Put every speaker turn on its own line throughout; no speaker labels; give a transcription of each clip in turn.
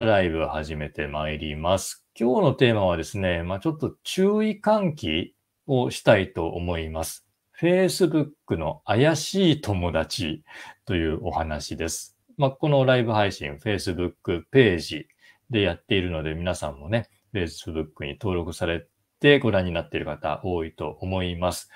ライブ始めてまいります。今日のテーマはですね、まあ、ちょっと注意喚起をしたいと思います。Facebook の怪しい友達というお話です。まあ、このライブ配信、Facebook ページでやっているので、皆さんもね、Facebook に登録されてご覧になっている方多いと思います。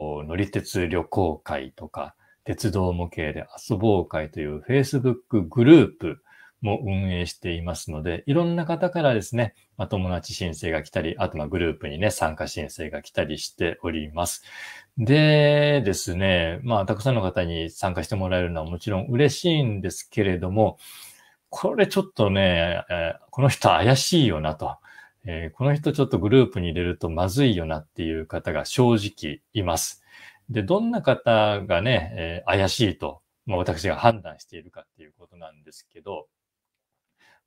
乗り鉄旅行会とか、鉄道模型で遊ぼう会という Facebook グループも運営していますので、いろんな方からですね、まあ、友達申請が来たり、あとまグループにね、参加申請が来たりしております。でですね、まあ、たくさんの方に参加してもらえるのはもちろん嬉しいんですけれども、これちょっとね、えー、この人怪しいよなと、えー、この人ちょっとグループに入れるとまずいよなっていう方が正直います。で、どんな方がね、えー、怪しいと、まあ、私が判断しているかっていうことなんですけど、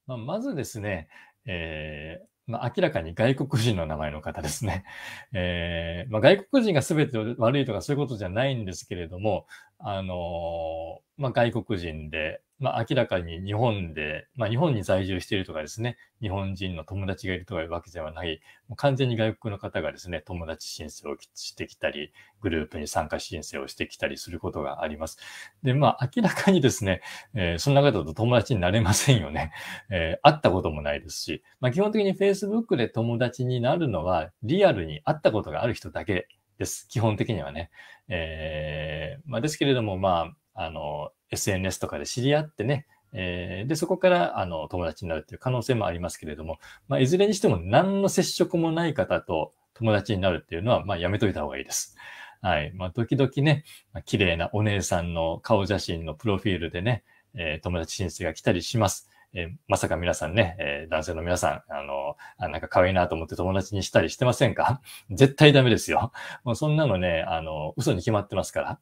まあ、まずですね、えー、まあ、明らかに外国人の名前の方ですね。えー、まあ、外国人が全て悪いとかそういうことじゃないんですけれども、あのまあ、外国人で、まあ、明らかに日本で、まあ、日本に在住しているとかですね、日本人の友達がいるとかいうわけではない、もう完全に外国の方がですね、友達申請をしてきたり、グループに参加申請をしてきたりすることがあります。で、まあ、明らかにですね、えー、そんな方と友達になれませんよね。えー、会ったこともないですし、まあ、基本的に Facebook で友達になるのは、リアルに会ったことがある人だけです。基本的にはね。えー、まあ、ですけれども、まあ、あの、SNS とかで知り合ってね、えー、で、そこから、あの、友達になるっていう可能性もありますけれども、まあ、いずれにしても何の接触もない方と友達になるっていうのは、まあ、やめといた方がいいです。はい。まあ、時々ね、綺麗なお姉さんの顔写真のプロフィールでね、えー、友達申請が来たりします。えー、まさか皆さんね、えー、男性の皆さん、あの、あなんか可愛いなと思って友達にしたりしてませんか 絶対ダメですよ。もうそんなのね、あの、嘘に決まってますから。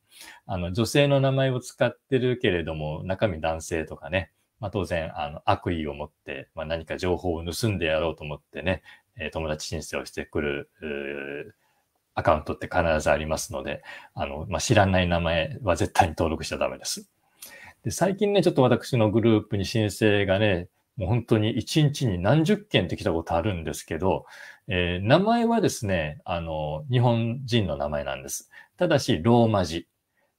あの、女性の名前を使ってるけれども、中身男性とかね、まあ、当然、あの、悪意を持って、まあ、何か情報を盗んでやろうと思ってね、えー、友達申請をしてくる、アカウントって必ずありますので、あの、まあ、知らない名前は絶対に登録しちゃダメです。で、最近ね、ちょっと私のグループに申請がね、もう本当に1日に何十件って来たことあるんですけど、えー、名前はですね、あの、日本人の名前なんです。ただし、ローマ字。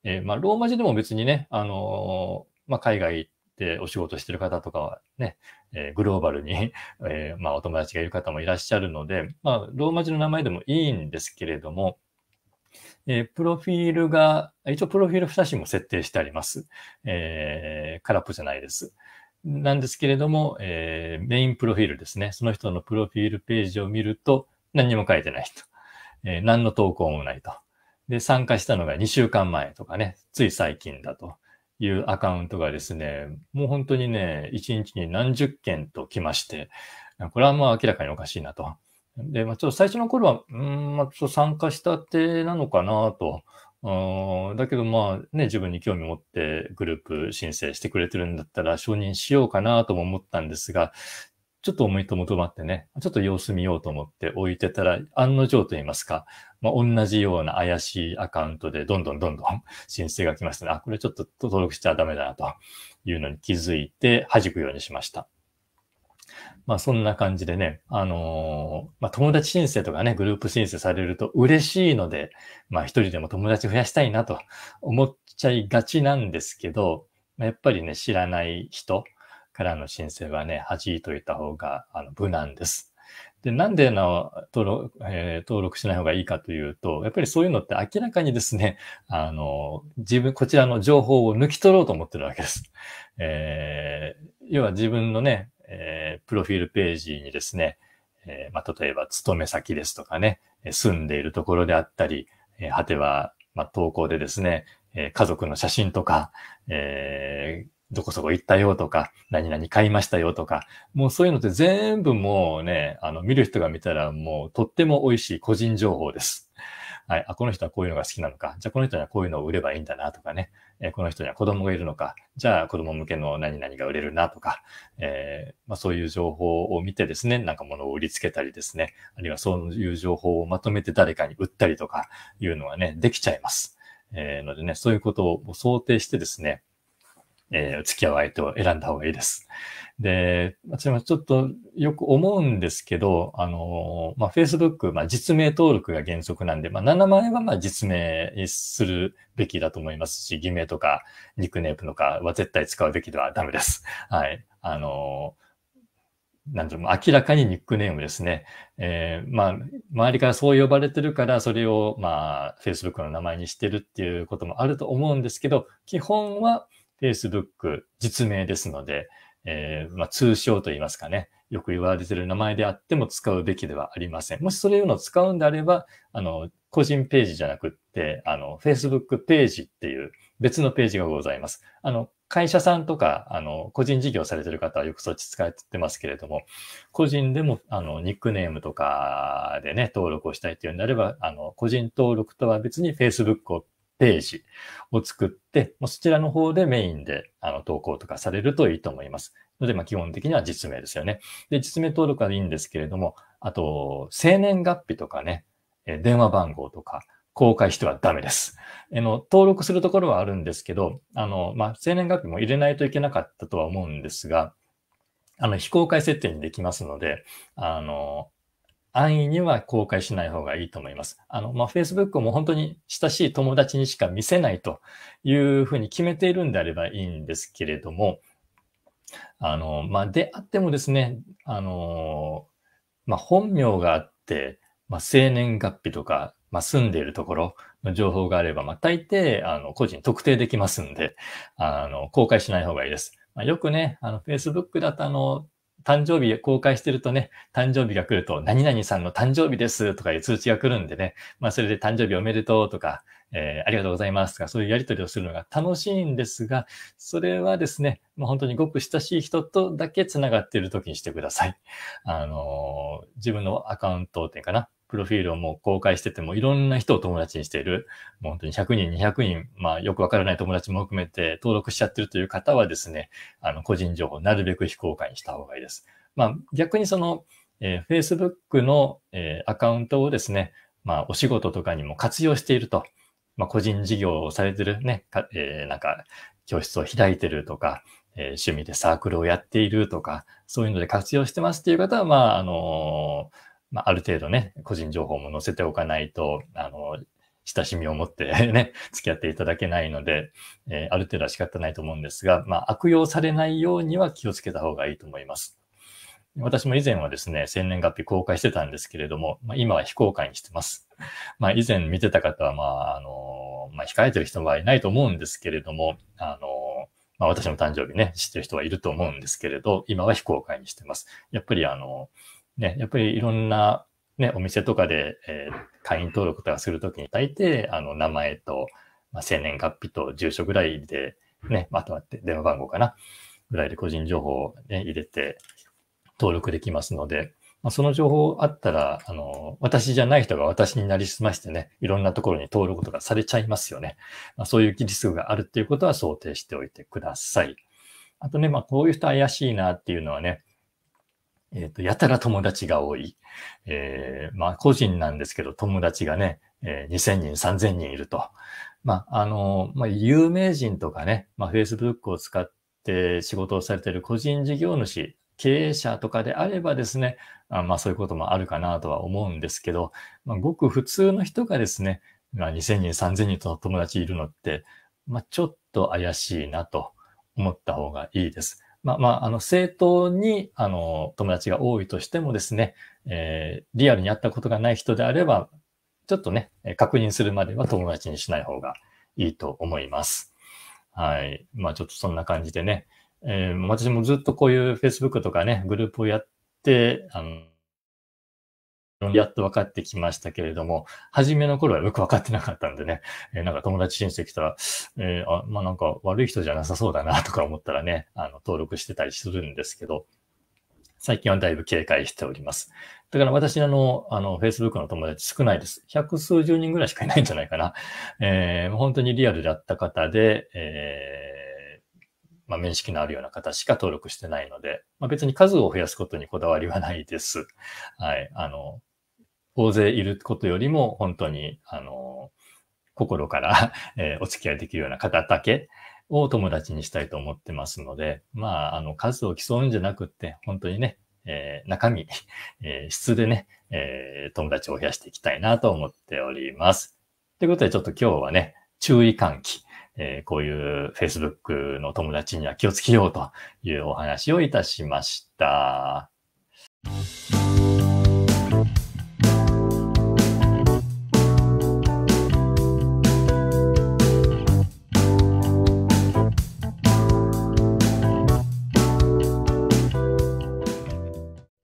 えー、まあ、ローマ字でも別にね、あのー、まあ、海外でお仕事してる方とかはね、えグローバルに えまあ、お友達がいる方もいらっしゃるので、まあ、ローマ字の名前でもいいんですけれども、えー、プロフィールが、一応プロフィール写真も設定してあります。えー、空っぽじゃないです。なんですけれども、えー、メインプロフィールですね。その人のプロフィールページを見ると、何にも書いてないと。えー、何の投稿もないと。で、参加したのが2週間前とかね、つい最近だというアカウントがですね、もう本当にね、1日に何十件と来まして、これはもう明らかにおかしいなとで、まあ、ちょっと最初の頃は、うん、まあ、ちょっと参加したてなのかなと。だけど、まあね、自分に興味持ってグループ申請してくれてるんだったら承認しようかなとも思ったんですが、ちょっと思いとも止まってね、ちょっと様子見ようと思って置いてたら、案の定と言いますか、まあ、同じような怪しいアカウントでどんどんどんどん 申請が来ましたね。あ、これちょっと登録しちゃダメだなというのに気づいて弾くようにしました。まあそんな感じでね、あのー、まあ友達申請とかね、グループ申請されると嬉しいので、まあ一人でも友達増やしたいなと思っちゃいがちなんですけど、まやっぱりね、知らない人からの申請はね、弾いといた方があの無難です。で、なんでの登録、えー、登録しない方がいいかというと、やっぱりそういうのって明らかにですね、あの、自分、こちらの情報を抜き取ろうと思ってるわけです。えー、要は自分のね、えープロフィールページにですね、えまあ、例えば、勤め先ですとかね、住んでいるところであったり、え果ては、まあ、投稿でですね、え家族の写真とか、えー、どこそこ行ったよとか、何々買いましたよとか、もうそういうのって全部もうね、あの、見る人が見たらもうとっても美味しい個人情報です。はい、あ、この人はこういうのが好きなのか、じゃあこの人にはこういうのを売ればいいんだなとかね、えー、この人には子供がいるのか、じゃあ子供向けの何々が売れるなとか、えー、まあ、そういう情報を見てですね、なんか物を売りつけたりですね、あるいはそういう情報をまとめて誰かに売ったりとかいうのはね、できちゃいます。えー、のでね、そういうことを想定してですね、えー、付き合う相手を選んだ方がいいです。で、私もちょっとよく思うんですけど、あの、まあ、Facebook、まあ、実名登録が原則なんで、まあ、7万円はま、実名するべきだと思いますし、偽名とかニックネームとかは絶対使うべきではダメです。はい。あの、なんとも明らかにニックネームですね。えー、まあ、周りからそう呼ばれてるから、それを、まあ、Facebook の名前にしてるっていうこともあると思うんですけど、基本は、Facebook 実名ですので、えー、まあ、通称と言いますかね、よく言われている名前であっても使うべきではありません。もしそういうのを使うんであれば、あの、個人ページじゃなくって、あの、Facebook ページっていう別のページがございます。あの、会社さんとか、あの、個人事業されてる方はよくそっち使ってますけれども、個人でも、あの、ニックネームとかでね、登録をしたいっていうんであれば、あの、個人登録とは別に Facebook をページを作って、もうそちらの方でメインであの投稿とかされるといいと思います。ので、まあ、基本的には実名ですよね。で、実名登録はいいんですけれども、あと、生年月日とかね、え電話番号とか、公開してはダメです。あの、登録するところはあるんですけど、あの、まあ、生年月日も入れないといけなかったとは思うんですが、あの、非公開設定にできますので、あの、安易には公開しない方がいいと思います。あの、まあ、Facebook も本当に親しい友達にしか見せないというふうに決めているんであればいいんですけれども、あの、まあ、であってもですね、あの、まあ、本名があって、まあ、生年月日とか、まあ、住んでいるところの情報があれば、まあ、大抵、あの、個人特定できますんで、あの、公開しない方がいいです。まあ、よくね、あの、Facebook だとあの、誕生日公開してるとね、誕生日が来ると、何々さんの誕生日ですとかいう通知が来るんでね、まあそれで誕生日おめでとうとか、えー、ありがとうございますとか、そういうやりとりをするのが楽しいんですが、それはですね、もう本当にごく親しい人とだけ繋がっている時にしてください。あのー、自分のアカウントっていうかな、プロフィールをもう公開してても、いろんな人を友達にしている、もう本当に100人、200人、まあよくわからない友達も含めて登録しちゃってるという方はですね、あの、個人情報なるべく非公開にした方がいいです。まあ逆にその、えー、Facebook の、えー、アカウントをですね、まあお仕事とかにも活用していると、まあ個人事業をされてるね、かえー、なんか教室を開いてるとか、え趣味でサークルをやっているとか、そういうので活用してますっていう方は、まあ、あのーまあ、ある程度ね、個人情報も載せておかないと、あの、親しみを持って ね、付き合っていただけないので、えー、ある程度は仕方ないと思うんですが、まあ、悪用されないようには気をつけた方がいいと思います。私も以前はですね、千年月日公開してたんですけれども、まあ、今は非公開にしてます。まあ、以前見てた方は、まあ、あの、まあ、控えてる人はいないと思うんですけれども、あの、まあ、私の誕生日ね、知ってる人はいると思うんですけれど、今は非公開にしてます。やっぱりあの、ね、やっぱりいろんな、ね、お店とかで、えー、会員登録とかするときに大抵、あの、名前と、まあ、生年月日と住所ぐらいで、ね、まとまって電話番号かな、ぐらいで個人情報を、ね、入れて登録できますので、まあ、その情報あったら、あの、私じゃない人が私になりすましてね、いろんなところに登録とかされちゃいますよね。まあ、そういうリスクがあるっていうことは想定しておいてください。あとね、まあ、こういう人怪しいなっていうのはね、えっ、ー、と、やたら友達が多い。えー、まあ、個人なんですけど、友達がね、えー、2000人、3000人いると。まあ、あの、まあ、有名人とかね、まあ、Facebook を使って仕事をされている個人事業主、経営者とかであればですね、あまあ、そういうこともあるかなとは思うんですけど、まあ、ごく普通の人がですね、まあ、2000人、3000人と友達いるのって、まあ、ちょっと怪しいなと思った方がいいです。まあまあ、あの、政党に、あの、友達が多いとしてもですね、えー、リアルに会ったことがない人であれば、ちょっとね、確認するまでは友達にしない方がいいと思います。はい。まあ、ちょっとそんな感じでね、えー、私もずっとこういう Facebook とかね、グループをやって、あの、やっと分かってきましたけれども、初めの頃はよく分かってなかったんでね、えー、なんか友達申請来たら、えー、あ、まあ、なんか悪い人じゃなさそうだなとか思ったらね、あの、登録してたりするんですけど、最近はだいぶ警戒しております。だから私あの、あの、Facebook の友達少ないです。百数十人ぐらいしかいないんじゃないかな。えー、本当にリアルだった方で、えー、まあ、面識のあるような方しか登録してないので、まあ、別に数を増やすことにこだわりはないです。はい。あの、大勢いることよりも、本当に、あの、心から えお付き合いできるような方だけを友達にしたいと思ってますので、まあ、あの、数を競うんじゃなくって、本当にね、えー、中身、えー、質でね、えー、友達を増やしていきたいなと思っております。ということで、ちょっと今日はね、注意喚起、えこういう Facebook の友達には気をつけようというお話をいたしました。